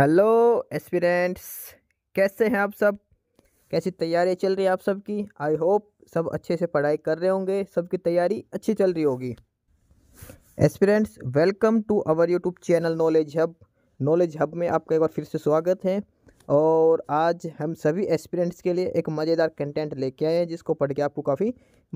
hello aspirants कैसे हैं आप सब कैसी तैयारी चल रही है आप की आई होप सब अच्छे से पढ़ाई कर रहे होंगे सबकी तैयारी अच्छी चल रही होगी aspirants welcome to our YouTube channel Knowledge Hub Knowledge Hub में आपका एक बार फिर से स्वागत है और आज हम सभी एस्पिरेंट्स के लिए एक मज़ेदार कंटेंट लेके आए हैं जिसको पढ़ के आपको काफ़ी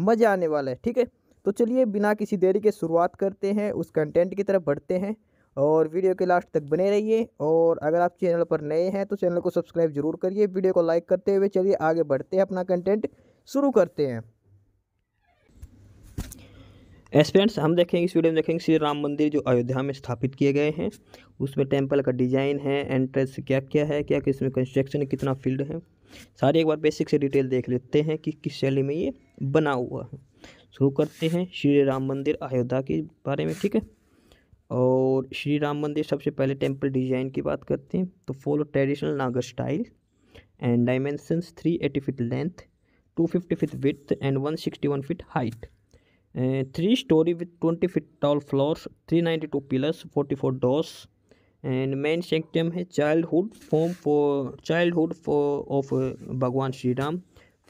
मज़ा आने वाला है ठीक है तो चलिए बिना किसी देरी के शुरुआत करते हैं उस कंटेंट की तरफ बढ़ते हैं और वीडियो के लास्ट तक बने रहिए और अगर आप चैनल पर नए हैं तो चैनल को सब्सक्राइब जरूर करिए वीडियो को लाइक करते हुए चलिए आगे बढ़ते हैं अपना कंटेंट शुरू करते हैं फ्रेंड्स हम देखेंगे इस वीडियो में देखेंगे श्री राम मंदिर जो अयोध्या में स्थापित किए गए हैं उसमें टेम्पल का डिज़ाइन है एंट्रेंस क्या क्या है क्या किस में कंस्ट्रक्शन कितना फील्ड है सारे एक बार बेसिक से डिटेल देख लेते हैं कि किस शैली में ये बना हुआ है शुरू करते हैं श्री राम मंदिर अयोध्या के बारे में ठीक है और श्री राम मंदिर सबसे पहले टेम्पल डिजाइन की बात करते हैं तो follow traditional Nagar style and dimensions three eighty feet length two fifty feet width and one sixty one feet height three storey with twenty feet tall floors three ninety two pillars forty four doors and main sanctum है childhood form for child childhood of भगवान Shri Ram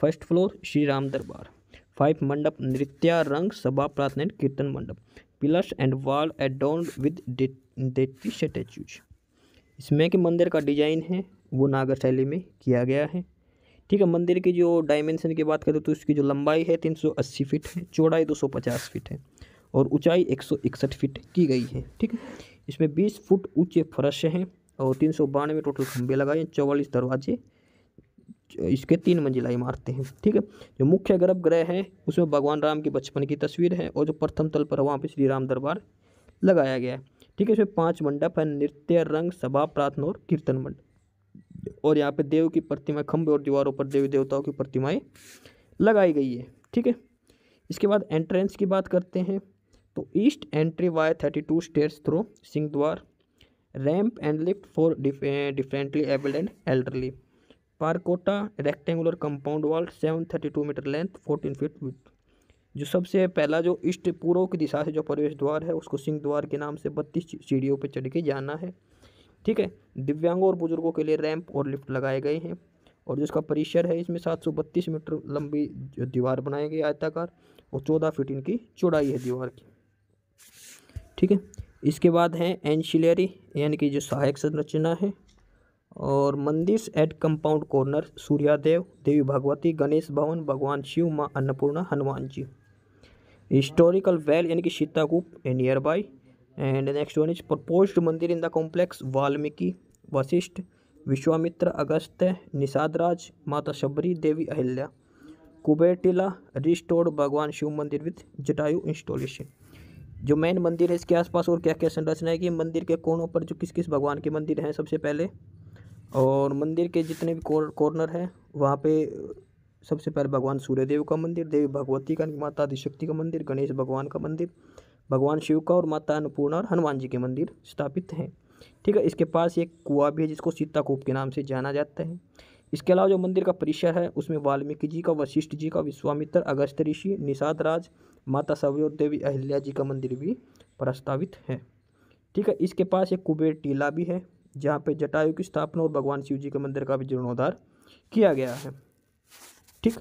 first floor Shri Ram Darbar five mandap Nrityarang Sabha Prarthana and Kirtan mandap pillars and wall adorned with deity statues इसमें के मंदिर का design है वो नागर शैली में किया गया है ठीक है मंदिर की जो डायमेंशन की बात करें तो उसकी जो लंबाई है 380 फीट है चौड़ाई 250 फीट है और ऊंचाई 161 फीट की गई है ठीक है इसमें 20 फुट ऊंचे फर्श हैं और तीन सौ बानवे टोटल खंबे लगाए हैं चौवालीस दरवाजे इसके तीन मंजिला इमारतें हैं ठीक है जो मुख्य गर्भगृह है उसमें भगवान राम की बचपन की तस्वीर है और जो प्रथम तल पर वहाँ पर श्री राम दरबार लगाया गया है ठीक है इसमें पाँच मंडप है नृत्य रंग सभा प्रार्थना और कीर्तन मंडप और यहाँ पे देव की प्रतिमा खंभे और दीवारों पर देवी देवताओं की प्रतिमाएं लगाई गई है ठीक है इसके बाद एंट्रेंस की बात करते हैं तो east entry via thirty two stairs through Singh Dwar ramp and lift for differently abled and elderly Parkota rectangular compound wall seven thirty two metre length fourteen feet width जो सबसे पहला जो ईस्ट पूर्व की दिशा से जो प्रवेश द्वार है उसको सिंह द्वार के नाम से बत्तीस सीढ़ियों पर चढ़ के जाना है ठीक है दिव्यांगों और बुजुर्गों के लिए रैंप और लिफ्ट लगाए गए हैं और जो इसका परिसर है इसमें सात सौ बत्तीस मीटर लंबी दीवार बनाई गई आयताकार और चौदह फीट इनकी चौड़ाई है दीवार की ठीक है इसके बाद है एंशिलरी यानी कि जो सहायक संरचना है और मंदिर at compound corner Suryadev Devi Bhagwati Ganesh Bhagwan Bhagwan Shiv Maa Annapurna Hanuman ji historical well यानी कि Sitakoop nearby and next one is proposed mandir in the complex Valmiki Vashishtha Vishwamitra Agastya Nishadraj Mata Shabari Devi Ahilya Kuber restored Bhagwan Shiv mandir with Jatayu installation जो मेन मंदिर है इसके आसपास और क्या क्या संरचना है कि मंदिर के कोणों पर जो किस किस भगवान के मंदिर हैं सबसे पहले और मंदिर के जितने भी कॉर्नर हैं वहाँ पे सबसे पहले भगवान सूर्यदेव का मंदिर देवी भगवती का माता आदिशक्ति का मंदिर गणेश भगवान का मंदिर भगवान शिव का और माता अन्नपूर्णा और हनुमान जी के मंदिर स्थापित हैं ठीक है इसके पास एक कुआ भी है जिसको सीताकूप के नाम से जाना जाता है इसके अलावा जो मंदिर का परिसर है उसमें वाल्मीकि जी का वशिष्ठ जी का विश्वामित्र अगस्त ऋषि निषाद राज माता सवरी देवी अहिल्या जी का मंदिर भी प्रस्तावित है ठीक है इसके पास एक कुबेर टीला भी है जहाँ पे जटायु की स्थापना और भगवान शिव जी के मंदिर का भी जीर्णोद्धार किया गया है ठीक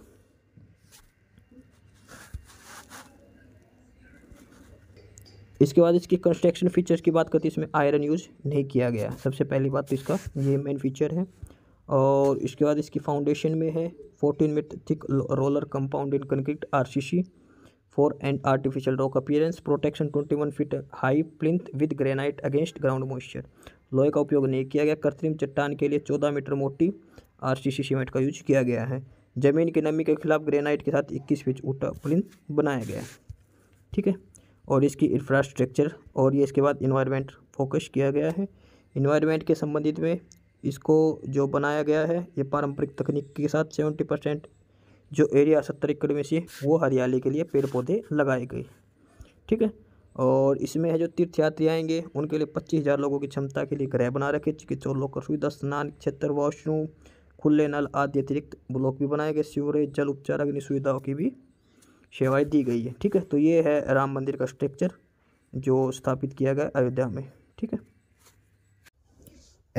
इसके बाद इसकी कंस्ट्रक्शन फीचर्स की बात करते हैं इसमें आयरन यूज़ नहीं किया गया सबसे पहली बात तो इसका ये मेन फीचर है और इसके बाद इसकी फाउंडेशन में है fourteen metre thick roller compound in concrete R for and artificial rock appearance protection twenty one feet high plinth with granite against ground moisture लोहे का उपयोग नहीं किया गया कृत्रिम चट्टान के लिए चौदह मीटर मोटी आर सीमेंट का यूज किया गया है ज़मीन की नमी के खिलाफ ग्रेनाइट के साथ इक्कीस फीच ऊँटा प्लिन बनाया गया है ठीक है और इसकी इंफ्रास्ट्रक्चर और ये इसके बाद इन्वायरमेंट फोकस किया गया है इन्वायरमेंट के संबंधित में इसको जो बनाया गया है ये पारंपरिक तकनीक के साथ सेवेंटी परसेंट जो एरिया सत्तर एकड़ में से वो हरियाली के लिए पेड़ पौधे लगाए गए ठीक है और इसमें है जो तीर्थयात्री आएंगे उनके लिए पच्चीस हज़ार लोगों की क्षमता के लिए गृह बना रखे चिकित्सा लोग का सुविधा स्नान क्षेत्र वॉशरूम खुले नल आदि अतिरिक्त ब्लॉक भी बनाए गए सीवरेज जल उपचार अग्नि सुविधाओं की भी सेवाएँ दी गई है ठीक है तो ये है राम मंदिर का स्ट्रक्चर जो स्थापित किया गया अयोध्या में ठीक है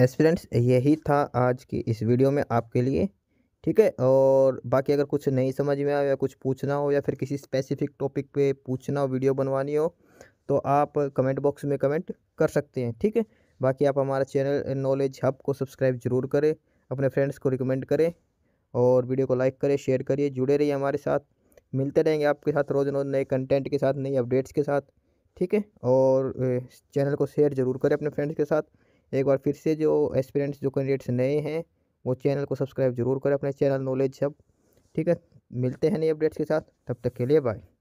एस फ्रेंड्स यही था आज की इस वीडियो में आपके लिए ठीक है और बाकी अगर कुछ नहीं समझ में आया या कुछ पूछना हो या फिर किसी स्पेसिफिक टॉपिक पे पूछना हो वीडियो बनवानी हो तो आप कमेंट बॉक्स में कमेंट कर सकते हैं ठीक है बाकी आप हमारा चैनल नॉलेज हब को सब्सक्राइब जरूर करें अपने फ्रेंड्स को रिकमेंड करें और वीडियो को लाइक करें शेयर करिए जुड़े रहिए हमारे साथ मिलते रहेंगे आपके साथ रोज़ रोज़ नए कंटेंट के साथ नई अपडेट्स के साथ ठीक है और चैनल को शेयर ज़रूर करें अपने फ्रेंड्स के साथ एक बार फिर से जो एक्सपीरियंस जो कैंडिडेट्स नए हैं वो चैनल को सब्सक्राइब जरूर करें अपने चैनल नॉलेज सब ठीक है मिलते हैं नई अपडेट्स के साथ तब तक के लिए बाय